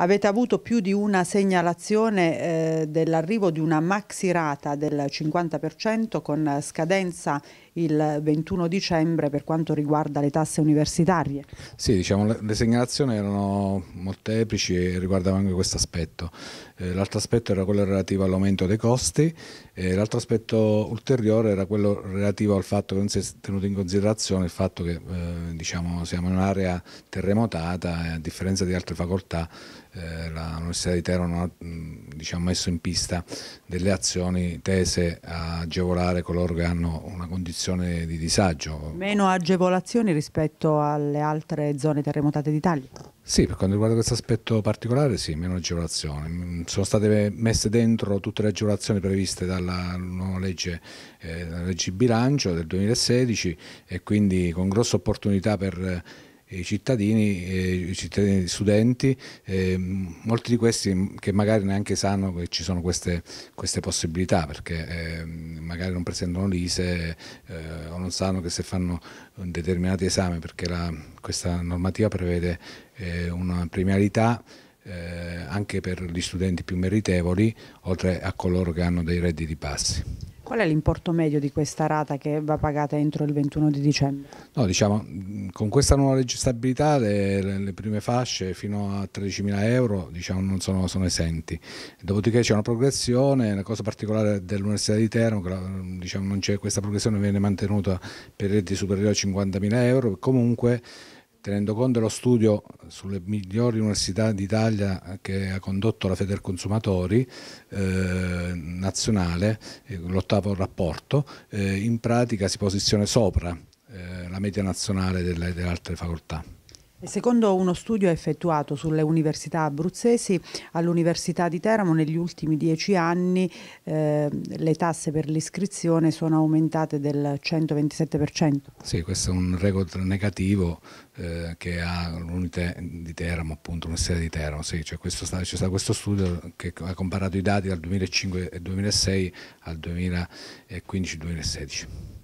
Avete avuto più di una segnalazione eh, dell'arrivo di una maxi rata del 50% con scadenza il 21 dicembre per quanto riguarda le tasse universitarie. Sì, diciamo, le, le segnalazioni erano molteplici e riguardavano anche questo aspetto. Eh, l'altro aspetto era quello relativo all'aumento dei costi, eh, l'altro aspetto ulteriore era quello relativo al fatto che non si è tenuto in considerazione il fatto che eh, diciamo, siamo in un'area terremotata, e a differenza di altre facoltà, eh, l'Università di Teramo non ha diciamo, messo in pista delle azioni tese a agevolare coloro che hanno una condizione di disagio. Meno agevolazioni rispetto alle altre zone terremotate d'Italia? Sì, per quanto riguarda questo aspetto particolare sì, meno agevolazioni. Mm, sono state messe dentro tutte le agevolazioni previste dalla nuova legge, eh, legge bilancio del 2016 e quindi con grosse opportunità per i cittadini, eh, i cittadini studenti, eh, molti di questi che magari neanche sanno che ci sono queste, queste possibilità perché ehm, magari non presentano l'ISE eh, o non sanno che se fanno un determinato esame perché la, questa normativa prevede eh, una premialità anche per gli studenti più meritevoli oltre a coloro che hanno dei redditi bassi. Qual è l'importo medio di questa rata che va pagata entro il 21 di dicembre? No, diciamo, con questa nuova legge stabilità le, le prime fasce fino a 13.000 euro diciamo, non sono, sono, esenti. Dopodiché c'è una progressione, la cosa particolare dell'Università di Teramo, diciamo, questa progressione viene mantenuta per i redditi superiori a 50.000 euro, comunque tenendo conto dello studio sulle migliori università d'Italia che ha condotto la Federconsumatori eh, nazionale, eh, l'ottavo rapporto, eh, in pratica si posiziona sopra eh, la media nazionale delle, delle altre facoltà. Secondo uno studio effettuato sulle università abruzzesi, all'Università di Teramo negli ultimi dieci anni eh, le tasse per l'iscrizione sono aumentate del 127%. Sì, questo è un record negativo eh, che ha l'Unità di Teramo, appunto l'Università di Teramo. Sì, c'è cioè stato, stato questo studio che ha comparato i dati dal 2005-2006 al 2015-2016.